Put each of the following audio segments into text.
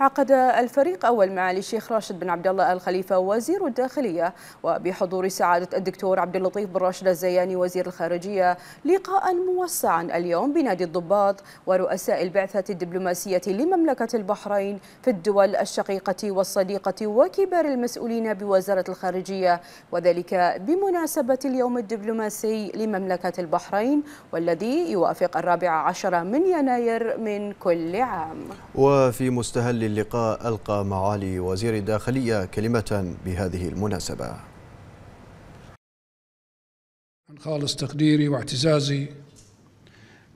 عقد الفريق أول معالي الشيخ راشد بن عبد الله آل خليفة وزير الداخلية وبحضور سعادة الدكتور عبد اللطيف بن راشد الزياني وزير الخارجية لقاء موسعا اليوم بنادي الضباط ورؤساء البعثة الدبلوماسية لمملكة البحرين في الدول الشقيقة والصديقة وكبار المسؤولين بوزارة الخارجية وذلك بمناسبة اليوم الدبلوماسي لمملكة البحرين والذي يوافق الرابع عشر من يناير من كل عام وفي مستهل للقاء ألقى معالي وزير الداخلية كلمة بهذه المناسبة من خالص تقديري واعتزازي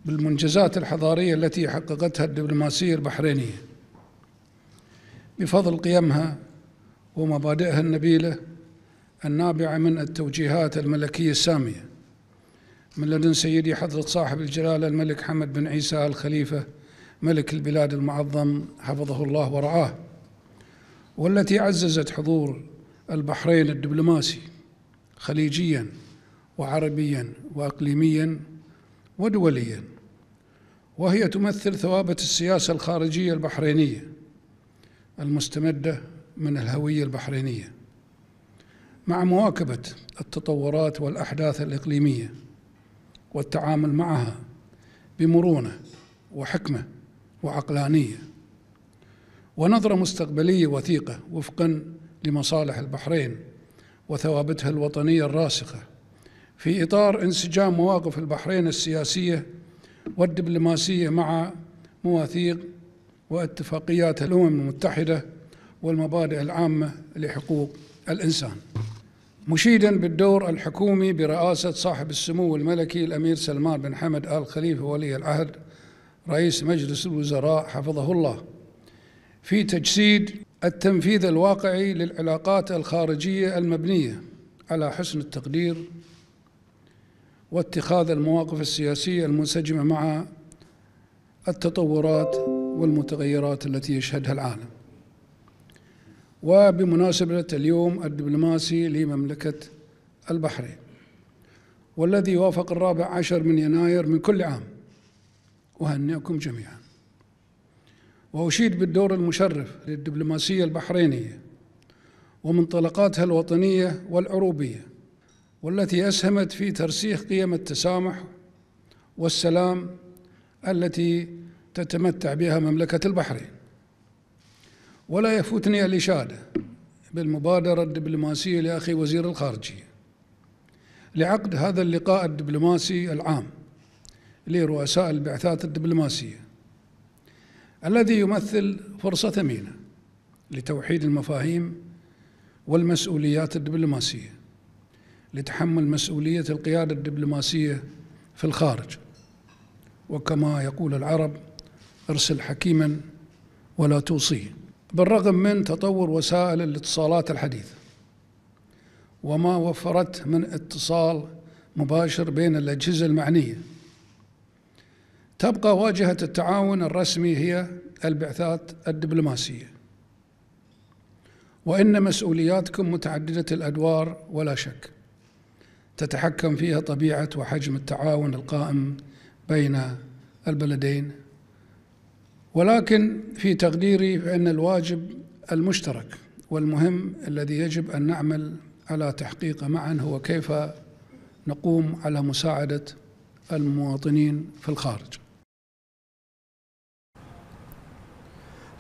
بالمنجزات الحضارية التي حققتها الدبلوماسية البحرينية بفضل قيمها ومبادئها النبيلة النابعة من التوجيهات الملكية السامية من لدن سيدي حضرة صاحب الجلالة الملك حمد بن عيسى الخليفة ملك البلاد المعظم حفظه الله ورعاه والتي عززت حضور البحرين الدبلوماسي خليجيا وعربيا واقليميا ودوليا وهي تمثل ثوابت السياسه الخارجيه البحرينيه المستمده من الهويه البحرينيه مع مواكبه التطورات والاحداث الاقليميه والتعامل معها بمرونه وحكمه وعقلانية ونظرة مستقبلية وثيقة وفقا لمصالح البحرين وثوابتها الوطنية الراسخة في إطار انسجام مواقف البحرين السياسية والدبلوماسية مع مواثيق واتفاقيات الأمم المتحدة والمبادئ العامة لحقوق الإنسان مشيدا بالدور الحكومي برئاسة صاحب السمو الملكي الأمير سلمان بن حمد آل خليفة ولي العهد رئيس مجلس الوزراء حفظه الله في تجسيد التنفيذ الواقعي للعلاقات الخارجيه المبنيه على حسن التقدير واتخاذ المواقف السياسيه المنسجمه مع التطورات والمتغيرات التي يشهدها العالم وبمناسبه اليوم الدبلوماسي لمملكه البحرين والذي وافق الرابع عشر من يناير من كل عام وهنئكم جميعا وأشيد بالدور المشرف للدبلوماسية البحرينية ومنطلقاتها الوطنية والعروبية والتي أسهمت في ترسيخ قيم التسامح والسلام التي تتمتع بها مملكة البحرين ولا يفوتني الإشادة بالمبادرة الدبلوماسية لأخي وزير الخارجية لعقد هذا اللقاء الدبلوماسي العام لرؤساء البعثات الدبلوماسية الذي يمثل فرصة ثمينة لتوحيد المفاهيم والمسؤوليات الدبلوماسية لتحمل مسؤولية القيادة الدبلوماسية في الخارج وكما يقول العرب ارسل حكيما ولا توصي بالرغم من تطور وسائل الاتصالات الحديثة وما وفرته من اتصال مباشر بين الأجهزة المعنية تبقى واجهة التعاون الرسمي هي البعثات الدبلوماسية وإن مسؤولياتكم متعددة الأدوار ولا شك تتحكم فيها طبيعة وحجم التعاون القائم بين البلدين ولكن في تقديري فإن الواجب المشترك والمهم الذي يجب أن نعمل على تحقيقه معا هو كيف نقوم على مساعدة المواطنين في الخارج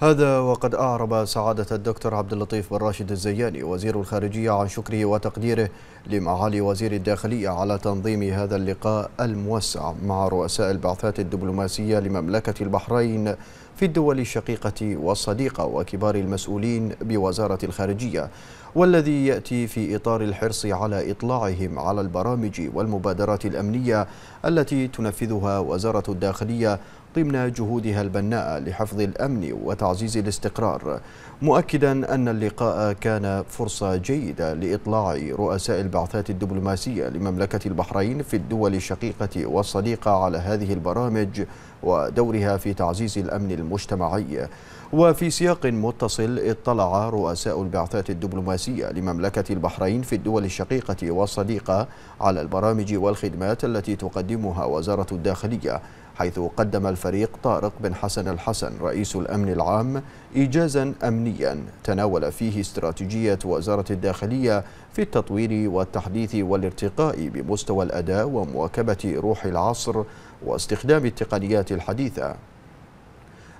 هذا وقد أعرب سعادة الدكتور عبد اللطيف بن راشد الزياني وزير الخارجية عن شكره وتقديره لمعالي وزير الداخلية على تنظيم هذا اللقاء الموسع مع رؤساء البعثات الدبلوماسية لمملكة البحرين في الدول الشقيقة والصديقة وكبار المسؤولين بوزارة الخارجية والذي يأتي في إطار الحرص على إطلاعهم على البرامج والمبادرات الأمنية التي تنفذها وزارة الداخلية ضمن جهودها البناءة لحفظ الأمن وتعزيز الاستقرار مؤكدا أن اللقاء كان فرصة جيدة لإطلاع رؤساء البعثات الدبلوماسية لمملكة البحرين في الدول الشقيقة والصديقة على هذه البرامج ودورها في تعزيز الأمن المجتمعي وفي سياق متصل اطلع رؤساء البعثات الدبلوماسية لمملكة البحرين في الدول الشقيقة والصديقة على البرامج والخدمات التي تقدمها وزارة الداخلية حيث قدم الفريق طارق بن حسن الحسن رئيس الأمن العام إيجازا أمنيا تناول فيه استراتيجية وزارة الداخلية في التطوير والتحديث والارتقاء بمستوى الأداء ومواكبة روح العصر واستخدام التقنيات الحديثة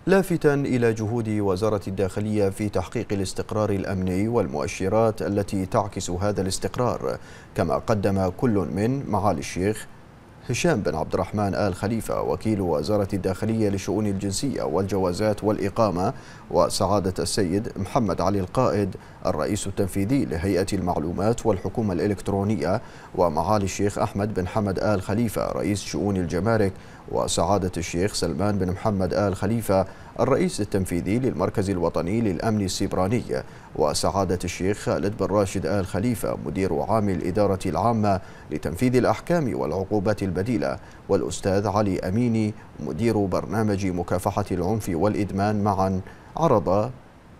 لافتا إلى جهود وزارة الداخلية في تحقيق الاستقرار الأمني والمؤشرات التي تعكس هذا الاستقرار كما قدم كل من معالي الشيخ هشام بن عبد الرحمن آل خليفة وكيل وزارة الداخلية لشؤون الجنسية والجوازات والإقامة وسعادة السيد محمد علي القائد الرئيس التنفيذي لهيئة المعلومات والحكومة الإلكترونية ومعالي الشيخ أحمد بن حمد آل خليفة رئيس شؤون الجمارك وسعادة الشيخ سلمان بن محمد آل خليفة الرئيس التنفيذي للمركز الوطني للأمن السبراني وسعادة الشيخ خالد بن راشد آل خليفة مدير عام الإدارة العامة لتنفيذ الأحكام والعقوبات البديلة والأستاذ علي أميني مدير برنامج مكافحة العنف والإدمان معا عرض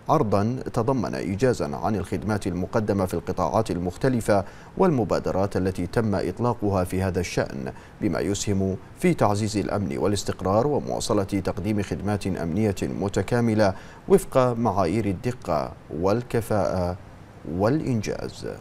عرضا تضمن إيجازا عن الخدمات المقدمة في القطاعات المختلفة والمبادرات التي تم إطلاقها في هذا الشأن بما يسهم في تعزيز الأمن والاستقرار ومواصلة تقديم خدمات أمنية متكاملة وفق معايير الدقة والكفاءة والإنجاز